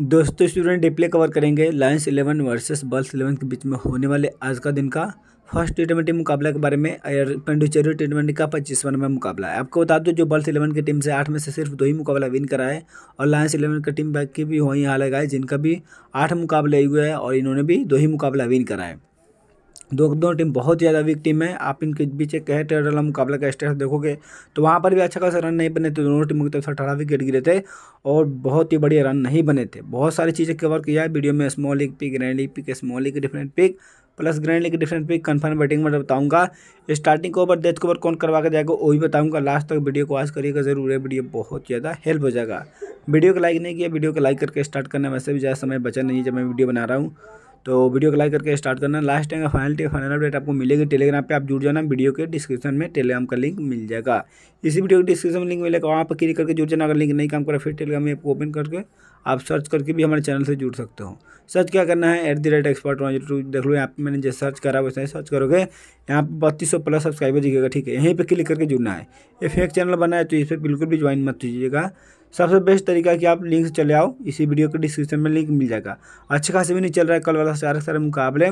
दोस्तों स्टूडेंट डिप्ले कवर करेंगे lions eleven versus bulls eleven के बीच में होने वाले आज का दिन का फर्स्ट टी ट्वेंटी मुकाबला के बारे में और पंडुचेरी टी ट्वेंटी का पच्चीस नंबर मुकाबला है आपको बता दो जो बल्स इलेवन की टीम से आठ में से सिर्फ दो ही मुकाबला विन करा है और लायंस इलेवन की टीम की भी वहीं हाल है जिनका भी आठ मुकाबले हुए हैं और इन्होंने भी दो ही मुकाबला विन करा है दो दोनों टीम बहुत ज़्यादा वीक टीम है आप इनके बीच एक टेड टेरला मुकाबला का स्टेटस देखोगे तो वहाँ पर भी अच्छा खासा रन नहीं बने थे दोनों टीमों की तरफ से अठारह विकेट गिरे थे और बहुत ही बढ़िया रन नहीं बने थे बहुत सारी चीज़ें कवर किया है वीडियो में small league pick grand league pick small league different pick plus grand league different pick confirm batting में बताऊँगा स्टार्टिंग के ओवर डेथ के ओवर कौन करवा के जाएगा वो भी बताऊँगा लास्ट तक वीडियो को आज करिएगा जरूर है वीडियो बहुत ज़्यादा हेल्प हो जाएगा वीडियो को लाइक नहीं किया वीडियो को लाइक करके स्टार्ट करने में से भी ज़्यादा समय बचा नहीं है जब मैं वीडियो बना रहा हूँ तो वीडियो को लाइक करके स्टार्ट करना लास्ट टाइम का फाइनल टेक फाइनल अपडेट आपको मिलेगी टेलीग्राम पे आप जुड़ जाना वीडियो के डिस्क्रिप्शन में टेलीग्राम का लिंक मिल जाएगा इसी वीडियो के डिस्क्रिप्शन में लिंक मिलेगा वहाँ पर क्लिक करके जुड़ जाना अगर लिंक नहीं काम करा फिर टेलीग्राम ऐप ओपन करके आप सर्च करके भी हमारे चैनल से जुड़ सकते हो सर्च क्या करना है at the rate expert one zero two देख लो यहाँ पे मैंने जैसे सर्च करा वैसे ही सर्च करोगे यहाँ पे बत्तीस सौ प्लस सब्सक्राइबर दिखेगा ठीक है यहीं पर क्लिक करके जुड़ना है ये फेक चैनल बना है तो इस पर बिल्कुल भी ज्वाइन मत कीजिएगा सबसे बेस्ट तरीका है कि आप लिंक चले आओ इसी वीडियो के डिस्क्रिप्शन में लिंक मिल जाएगा अच्छे खासे भी नहीं चल रहा है कल वाला सारे सारे मुकाबले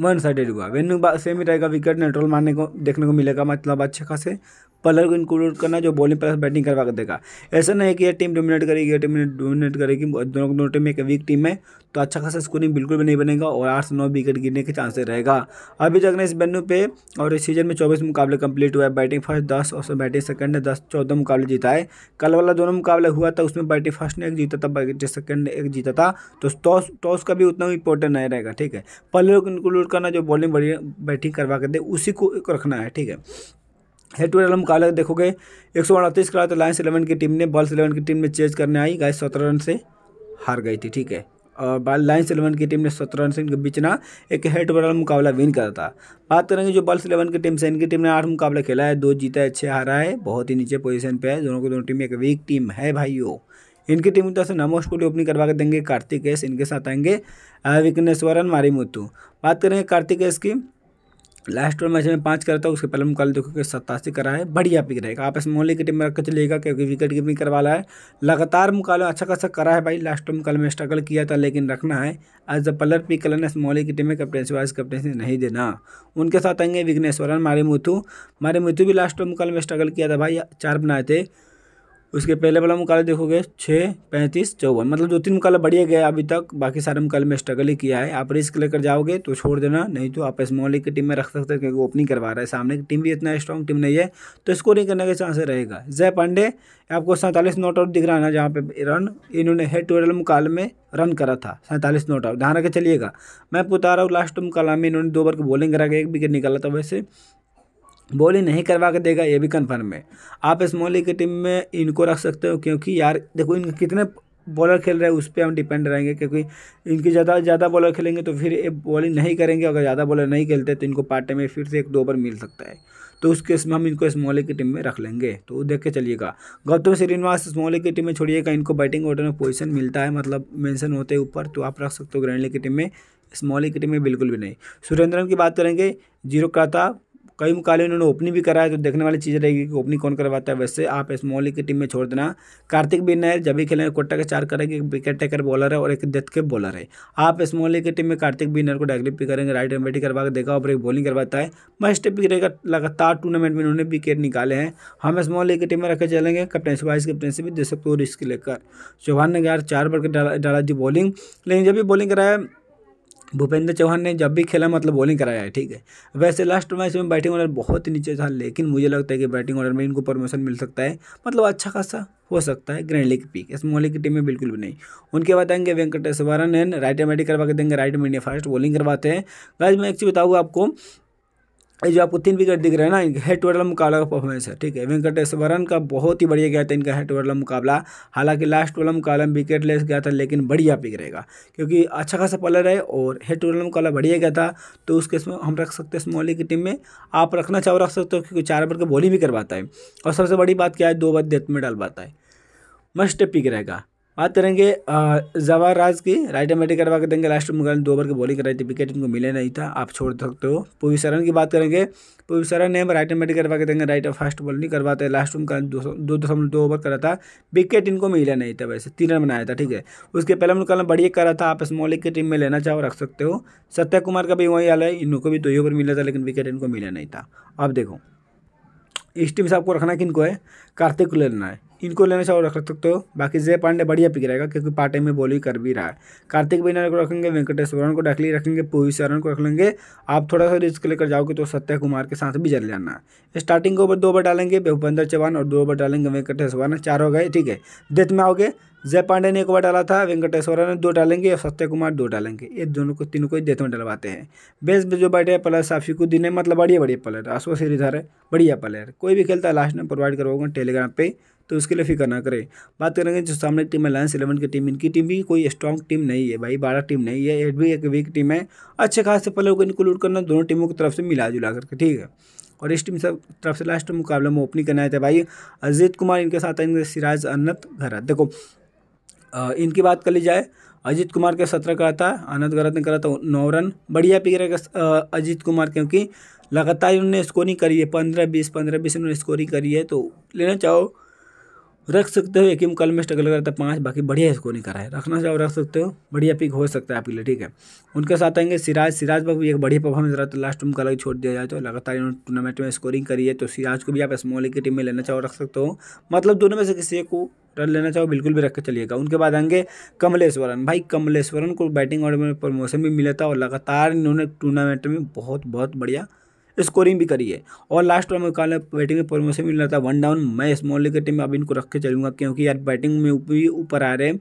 वन साइडेड हुआ वेन्यू सेम ही रहेगा विकेट नेट्रोल मारने को देखने को मिलेगा मतलब अच्छे खासे पलर को इंक्लूड करना जो बॉलिंग प्लस बैटिंग करवा कर देगा ऐसा नहीं है कि यह टीम डोमिनेट करेगी यह टीम डोमिनेट करेगी दोनों दोनों टीम एक वीक टीम है तो अच्छा खासा स्कोरिंग बिल्कुल भी नहीं बनेगा और आठ से नौ विकेट गिरने के चांसेस रहेगा अभी तक ने इस वेन्यू पे और इस सीजन में चौबीस मुकाबले कंप्लीट हुआ है बैटिंग फर्स्ट दस और बैटिंग सेकंड ने दस चौदह मुकाबले जीता है कल वाला दोनों मुकाबले हुआ था उसमें बैटिंग फर्स्ट ने एक जीता था बैटिंग सेकंड ने एक जीता था तो टॉस टॉस का भी उतना इंपॉर्टेंट नहीं रहेगा ठीक है पहले लोग इंक्लूड करना जो बॉलिंग बढ़िया बैटिंग करवा कर दे उसी को रखना है ठीक है हेड टू हेड काले देखोगे एक सौ अड़तीस करा तो लाइन्स इलेवन की टीम ने बॉल्स इलेवन की टीम में चेज करने आई गाइस सत्रह रन से हार गई थी ठीक है बाल लाइन्स इलेवन की टीम ने सत्रह रन से इनके बीच ना एक हेड बॉल मुकाबला विन करा था बात करेंगे जो बल्स इलेवन की टीम से इनकी टीम ने आठ मुकाबला खेला है दो जीता है छः हारा है बहुत ही नीचे पोजीशन पे है दोनों को दोनों टीम एक वीक टीम है भाइयों इनकी टीम तरह से नमोश कोहली ओपनिंग करवा के देंगे कार्तिक एस इनके साथ आएंगे विघ्नेश्वरन मारीमुतु बात करेंगे कार्तिक एस की लास्ट ओवर मैच में पाँच करता है उसके पहले मुकाबले देखोगे सत्तासी करा है बढ़िया पिक रहेगा आप इसमें ओनली की टीम में रख के चलिएगा क्योंकि विकेट कीपिंग करवा है लगातार मुकाबले अच्छा खासा करा है भाई लास्ट मुकाबले में स्ट्रगल किया था लेकिन रखना है एज अ पलर पिक करना इस मोहल्ले की टीम में कैप्टनसी वाइस कैप्टनसी नहीं देना उनके साथ आएंगे विघ्नेश्वरन मारे मुथू मारे मुथू भी लास्ट मुकाबले में स्ट्रगल किया था भाई चार बनाए थे उसके पहले वाला मुकाबले देखोगे छः पैंतीस चौवन मतलब दो तीन मुकाले बढ़िया गया अभी तक बाकी सारे मुकाबले में स्ट्रगल ही किया है आप रिस्क लेकर जाओगे तो छोड़ देना नहीं तो आप स्मॉल लीग की टीम में रख सकते हो क्योंकि ओपनिंग करवा रहा है सामने की टीम भी इतना स्ट्रॉन्ग टीम नहीं है तो स्कोरिंग करने के चांस रहेगा जय पांडे आपको सैंतालीस नॉट आउट दिख रहा है ना जहाँ पे रन इन्होंने हेड टू हेड मुकाबले में रन करा था सैंतालीस नॉट आउट ध्यान रखे चलिएगा मैं पुता रहा हूँ लास्ट मुकाबला में इन्होंने दो बार की बॉलिंग करा के एक विकेट निकाला था वैसे बॉलिंग नहीं करवा के देगा ये भी कन्फर्म है आप इस मोहल्ले की टीम में इनको रख सकते हो क्योंकि यार देखो इनके कितने बॉलर खेल रहे हैं उस पर हम डिपेंड रहेंगे क्योंकि इनके ज़्यादा ज़्यादा बॉलर खेलेंगे तो फिर ये बॉलिंग नहीं करेंगे अगर ज़्यादा बॉलर नहीं खेलते तो इनको पार्ट में फिर से एक दो ओवर मिल सकता है तो उस केस में हम इनको स्मॉले की टीम में रख लेंगे तो वो देख के चलिएगा गौतम श्रीनिवास स्मॉले की टीम में छोड़िएगा इनको बैटिंग ऑर्डर में पोजीशन मिलता है मतलब मेंशन होते हैं ऊपर तो आप रख सकते हो ग्रैंडली की टीम में स्मॉले की टीम में बिल्कुल भी नहीं सुरेंद्रन की बात करेंगे जीरो का था कई मुकाले उन्होंने ओपनिंग भी कराया तो देखने वाली चीज़ रहेगी कि ओपनिंग कौन करवाता है वैसे आप इस लीग की टीम में छोड़ देना कार्तिक बिन नायर जब भी खेलेंगे कोटा के चार करेंगे एक विकेट टेकर बॉलर है और एक डेथ के बॉलर है आप इस मोहली की टीम में कार्तिक बिन नायर को डायरेक्ट पिक करेंगे राइट एंड बैटिंग करवा के देखा और एक बॉलिंग करवाता है मैं स्टेप रहेगा लगातार टूर्नामेंट में उन्होंने विकेट निकाले हैं हम इस मोहल्ले की टीम में रखे चलेंगे कप्टन सिपाही कप्टन से भी दे सकते हो रिस्क लेकर चौहान ने यार चार बड़कर के डाला जी बॉलिंग लेकिन जब भी बॉलिंग कराया भूपेंद्र चौहान ने जब भी खेला मतलब बॉलिंग कराया है ठीक है वैसे लास्ट मैच में बैटिंग ऑर्डर बहुत ही नीचे था लेकिन मुझे लगता है कि बैटिंग ऑर्डर में इनको प्रमोशन मिल सकता है मतलब अच्छा खासा हो सकता है ग्रैंडली की पीक इस मोहल्ले की टीम में बिल्कुल भी नहीं उनके बाद आएंगे वेंकटेश्वरन एन राइट एमेटिक करवा के देंगे राइट में इंडिया फास्ट बॉलिंग करवाते हैं गाइज मैं एक चीज़ बताऊँगा आपको ये जो आपको तीन विकेट दिख रहे हैं ना हेड टू वाला मुकाबला का परफॉर्मेंस है ठीक है वेंकटेश्वरन का बहुत ही बढ़िया गया था इनका हेड टू वाला मुकाबला हालांकि लास्ट वाला मुकाबला विकेट लेस गया था लेकिन बढ़िया पिक रहेगा क्योंकि अच्छा खासा पलर है और हेड टू वाला मुकाबला बढ़िया गया था तो उसके इसमें हम रख सकते हैं स्मॉली की टीम में आप रखना चाहो रख सकते हो क्योंकि चार ओवर की बॉलिंग भी करवाता है और सबसे बड़ी बात क्या है दो बार डेथ में डाल पाता है मस्ट पिक रहेगा बात करेंगे राज की राइट एम बैटिंग करवा के देंगे लास्ट में दो ओवर की बॉलिंग कराई थी विकेट इनको मिले नहीं था आप छोड़ सकते हो पूवी शरण की बात करेंगे पूवी शरण ने राइट एम बैटिंग करवा के देंगे राइट फास्ट बॉल नहीं करवाते लास्ट में दो दशमलव दो ओवर करा था विकेट इनको मिला नहीं था वैसे तीन रन बनाया था ठीक है उसके पहले उन्होंने कल बढ़िया करा था आप स्मॉल लीग की टीम में लेना चाहो रख सकते हो सत्या कुमार का भी वही हाल है इनको भी दो तो ही ओवर मिला था लेकिन विकेट इनको मिला नहीं था अब देखो इस टीम से आपको रखना किनको है कार्तिक को लेना है इनको लेना चाहो रख सकते हो बाकी जय पांडे बढ़िया पिक रहेगा क्योंकि पार्टी में बॉलिंग कर भी रहा है कार्तिक बिना को रखेंगे वरण को डकली रखेंगे पूवी शरण को रख लेंगे आप थोड़ा सा रिस्क लेकर जाओगे तो सत्य कुमार के साथ भी जल जाना स्टार्टिंग के ओवर दो ओवर डालेंगे भूपेंद्र चौहान और दो ओवर डालेंगे वरण चार हो गए ठीक है डेथ में आओगे जय पांडे ने एक ओवर डाला था वेंकटेश्वर ने दो डालेंगे और सत्य कुमार दो डालेंगे ये दोनों को तीनों को ही डेथ में डलवाते हैं बेस जो बैठे हैं प्लस साफी को दिन मतलब बढ़िया बढ़िया प्लेयर आसो सीरीज है बढ़िया प्लेयर कोई भी खेलता है लास्ट में प्रोवाइड करवाओगे टेलीग्राम पर तो उसके लिए फिक्र ना करें बात करेंगे जो सामने टीम है लायंस इलेवन की टीम इनकी टीम भी कोई स्ट्रॉन्ग टीम नहीं है भाई बारह टीम नहीं है एट भी एक वीक टीम है अच्छे खासे प्लेयर को इंक्लूड करना दोनों टीमों की तरफ से मिला जुला करके ठीक है और इस टीम सब तरफ से लास्ट मुकाबला में ओपनिंग करने है तो भाई अजीत कुमार इनके साथ आएंगे सिराज अन्नत घरा देखो इनकी बात कर ली जाए अजीत कुमार के सत्रह का था आनंद गरत ने करा था नौ रन बढ़िया पिक रहेगा अजीत कुमार क्योंकि लगातार उन्होंने स्कोरिंग करी है पंद्रह बीस पंद्रह बीस उन्होंने स्कोरिंग करी है तो लेना चाहो रख सकते हो एक ही मुकाल में स्ट्रगल कर है पाँच बाकी बढ़िया इसको नहीं करा है रखना चाहो रख सकते हो बढ़िया पिक हो सकता है आपके लिए ठीक है उनके साथ आएंगे सिराज सिराज पर भी एक बढ़िया परफॉर्मेंस रहा तो लास्ट मुकाल छोड़ दिया जाए तो लगातार इन्होंने टूर्नामेंट में स्कोरिंग करी है तो सिराज को भी आप स्मॉल की टीम में लेना चाहो रख सकते हो मतलब दोनों में से किसी को रन लेना चाहो बिल्कुल भी रख के चलिएगा उनके बाद आएंगे कमलेश्वरन भाई कमलेश्वरन को बैटिंग ऑर्डर में प्रमोशन भी मिला था और लगातार इन्होंने टूर्नामेंट में बहुत बहुत बढ़िया स्कोरिंग भी करी है और लास्ट में मुकाबला बैटिंग में प्रमोशन भी मिल रहा था वन डाउन मैं स्मॉल लीग की टीम में अब इनको रख के चलूंगा क्योंकि यार बैटिंग में भी ऊपर आ रहे हैं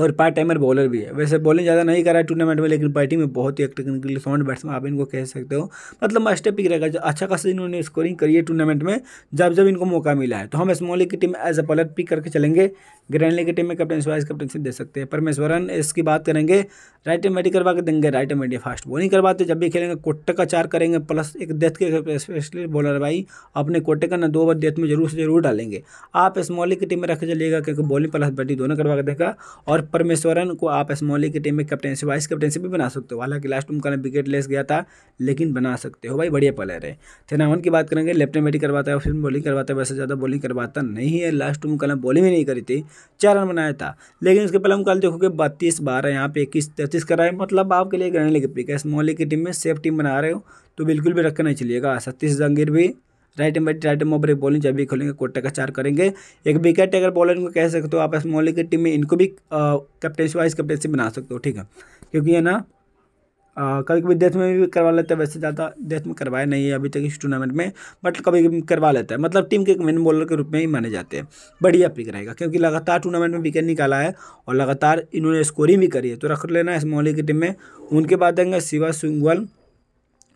और पार्ट टाइमर बॉलर भी है वैसे बॉलिंग ज़्यादा नहीं करा है टूर्नामेंट में लेकिन बैटिंग में बहुत ही एक टेक्निकली साउंड बैट्समैन आप इनको कह सकते हो मतलब मास्टर पिक रहेगा जो अच्छा खासा इन्होंने स्कोरिंग करी है टूर्नामेंट में जब जब इनको मौका मिला है तो हम स्मॉल की team as a player pick करके चलेंगे ग्रैंड लीग की टीम में कप्टन वाइस कप्टनशिप दे सकते हैं परमेश्वरन इसकी बात करेंगे राइट एम बैटिंग करवा के देंगे right arm batting fast bowling करवाते जब भी खेलेंगे कोटे का चार करेंगे प्लस एक डेथ के स्पेशली बॉलर भाई अपने कोटे का ना दो ओवर डेथ में जरूर से जरूर डालेंगे आप स्मॉल लीग की टीम में रखे चलिएगा क्योंकि बॉलिंग प्लस बैटिंग दोनों करवा के देगा और परमेश्वरन को आप एसमोली की टीम में कैप्टनसी वाइस कैप्टनसी भी बना सकते हो हालांकि लास्ट उनका विकेट लेस गया था लेकिन बना सकते हो भाई बढ़िया प्लेयर है थेनावन की बात करेंगे लेफ्ट में बैटिंग करवाता है फिर बॉलिंग करवाता है वैसे ज़्यादा बॉलिंग करवाता नहीं है लास्ट में कल बॉलिंग भी नहीं करी थी चार रन बनाया था लेकिन उसके पहले हम कल देखोगे बत्तीस बारह यहाँ पे इक्कीस तैतीस कराए मतलब आपके लिए ग्रहण लेकिन पिक है एसमोली की टीम में सेफ टीम बना रहे हो तो बिल्कुल भी रखना नहीं चलिएगा सतीश जंगीर भी right arm bat right arm over एक बॉलिंग जब भी खोलेंगे कोटे का चार करेंगे एक विकेट अगर बॉलर इनको कह सकते हो आप स्मॉलिंग की टीम में इनको भी कैप्टनशिप वाइस कैप्टनशिप बना सकते हो ठीक है क्योंकि है ना कभी कभी डेथ में भी करवा लेता है वैसे ज़्यादा डेथ में करवाया नहीं है अभी तक इस टूर्नामेंट में बट कभी कभी करवा लेता है मतलब टीम के एक मेन बॉलर के रूप में ही माने जाते हैं बढ़िया पिक रहेगा क्योंकि लगातार टूर्नामेंट में विकेट निकाला है और लगातार इन्होंने स्कोरिंग भी करी है तो रख लेना इस मोहल्ले की टीम में उनके बाद आएंगे शिवा सिंगवल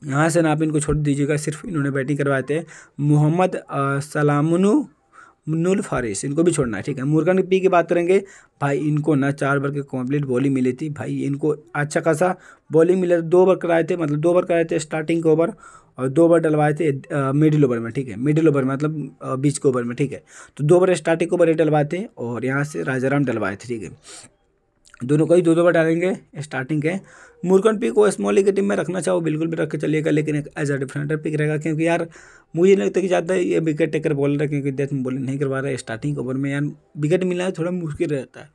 यहाँ से ना आप इनको छोड़ दीजिएगा सिर्फ इन्होंने बैटिंग करवाए थे मोहम्मद सलामनु फारिस इनको भी छोड़ना है ठीक है मुर्गन पी की बात करेंगे भाई इनको ना चार ओवर की कंप्लीट बॉलिंग मिली थी भाई इनको अच्छा खासा बॉलिंग मिला दो ओवर कराए थे मतलब दो ओवर कराए थे स्टार्टिंग के ओवर और दो ओवर डलवाए थे मिडिल ओवर में ठीक है मिडिल ओवर में मतलब बीच के ओवर में ठीक है तो दो ओवर स्टार्टिंग ओवर ये डलवाए थे और यहाँ से राजाराम डलवाए थे ठीक है दोनों को ही दो दो बार डालेंगे स्टार्टिंग के मुरकन पिक और स्मॉली की टीम में रखना चाहो बिल्कुल भी रख के चलिएगा लेकिन एक एज अ डिफरेंटर पिक रहेगा क्योंकि यार मुझे नहीं लगता कि ज़्यादा ये विकेट टेकर बॉलर है क्योंकि डेथ में बॉलिंग नहीं करवा रहा है स्टार्टिंग ओवर में यार विकेट मिलना थोड़ा मुश्किल रहता है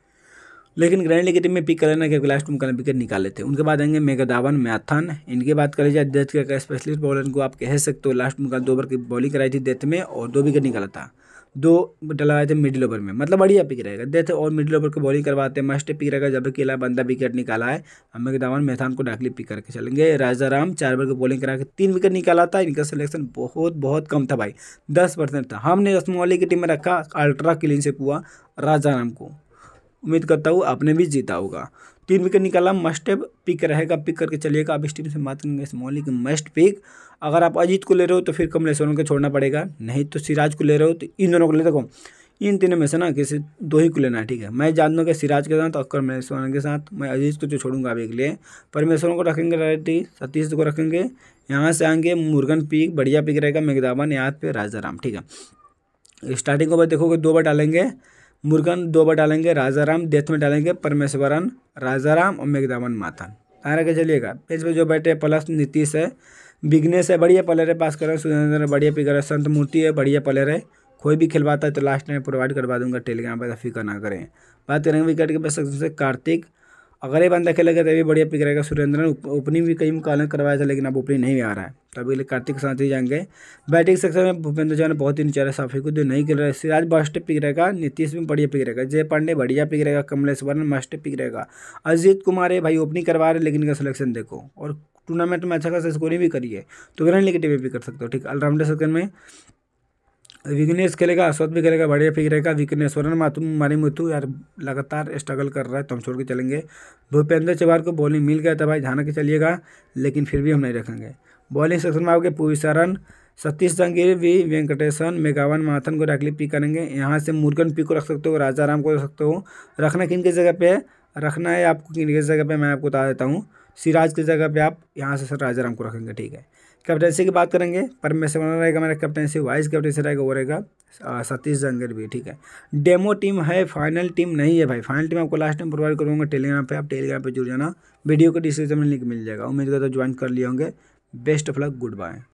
लेकिन ग्रैंड लीग की टीम में पिक कर लेना क्योंकि लास्ट में कल विकेट निकाले थे उनके बाद आएंगे मेगादावन मैथन इनकी बात करें जाए डेथ का स्पेशलिस्ट बॉलर को आप कह सकते हो लास्ट में कल दो ओवर की बॉलिंग कराई थी डेथ में और दो विकेट निकाला था दो डलवाए थे मिडिल ओवर में मतलब बढ़िया पिक रहेगा देते और मिडिल ओवर को बॉलिंग करवाते हैं मस्ट पिक रहेगा जबकि इला बंदा विकेट निकाला है अम्बे दामन मैथान को डाकली पिक करके चलेंगे राजा राम चार ओवर को बॉलिंग करा के तीन विकेट निकाला था इनका सिलेक्शन बहुत बहुत कम था भाई दस परसेंट था हमने रस्म की टीम में रखा अल्ट्रा क्लीन से हुआ राम को उम्मीद करता हूँ आपने भी जीता होगा तीन विकेट निकाला मस्ट पिक रहेगा पिक करके चलिएगा आप इस टीम से बात करेंगे मौलिक मस्ट पिक अगर आप अजीत को ले रहे हो तो फिर कमलेश्वर को छोड़ना पड़ेगा नहीं तो सिराज को ले रहे हो तो इन दोनों को ले देखो इन तीनों में से ना किसी दो ही को लेना है ठीक है मैं जान दूँगा सिराज के साथ और कमलेश्वर के साथ मैं अजीत को जो तो छोड़ूंगा अभी के लिए परमेश्वरों को रखेंगे रेड्डी सतीश को रखेंगे यहाँ से आएंगे मुर्गन पिक बढ़िया पिक रहेगा मेघदाबा याद यहाँ पे राजाराम ठीक है स्टार्टिंग बाद देखोगे दो बार डालेंगे मुर्गन दो बार डालेंगे राजाराम डेथ में डालेंगे परमेश्वरन राजाराम और मेघदावन माथन आगे चलिएगा पेज पर जो बैठे प्लस नीतीश है बिगनेस है बढ़िया प्लेयर है पास कर रहे हैं सुरेंद्र बढ़िया पिकर है संत मूर्ति है बढ़िया प्लेयर है कोई भी खिलवाता है तो लास्ट में प्रोवाइड करवा दूंगा टेलीग्राम पर तो फिक्र ना करें बात करेंगे विकेट के पास से कार्तिक अगर ये बंदा खेलेगा तो भी बढ़िया पिक रहेगा सुरेंद्र ओपनिंग भी कई मुकाबले करवाया था लेकिन अब ओपनिंग नहीं आ रहा है तभी के कार्तिक साथ ही जाएंगे बैटिंग सेक्शन में भूपेंद्र चौहान बहुत ही नीचे रहा शफीकुद्दीन नहीं खेल रहा है सिराज बस्ट पिक रहेगा नीतीश भी बढ़िया पिक रहेगा जय पांडे बढ़िया पिक रहेगा कमलेश वर्ण मस्ट पिक रहेगा अजीत कुमार है भाई ओपनिंग करवा रहे लेकिन इनका सिलेक्शन देखो और टूर्नामेंट में अच्छा खासा स्कोरिंग भी करिए तो ग्रैंड लीग टीम भी कर सकते हो ठीक ऑलराउंडर सेक्शन में विघ्नेश खेलेगा अश्वत भी खेलेगा बढ़िया फिक रहेगा विघ्नेश्वरन मातु मारी मुतु यार लगातार स्ट्रगल कर रहा है तो हम छोड़ के चलेंगे भूपेंद्र चवार को बॉलिंग मिल गया था भाई ध्यान के चलिएगा लेकिन फिर भी हम नहीं रखेंगे बॉलिंग सेक्शन में आपके पुविसरन सतीश जंगीर वी वेंकटेशन मेगावन माथन को डाकली पी करेंगे यहाँ से मुर्गन पी को रख सकते हो राजा राम को रख सकते हो रखना किन के जगह पे रखना है आपको किन के जगह पे मैं आपको बता देता हूँ सिराज की जगह पे आप यहाँ से सर राजा राम को रखेंगे ठीक है कैप्टनसी की बात करेंगे पर मैं से रहेगा मेरा कैप्टनसी वाइस कैप्टनसी रहेगा वो रहेगा सतीश जंगीर भी ठीक है डेमो टीम है फाइनल टीम नहीं है भाई फाइनल टीम आपको लास्ट टाइम प्रोवाइड करूँगा टेलीग्राम पर आप टेलीग्राम पर जुड़ जाना वीडियो को डिस्क्रिप्शन में लिंक मिल जाएगा उम्मीद करता ज्वाइन कर लिए होंगे best of luck good bye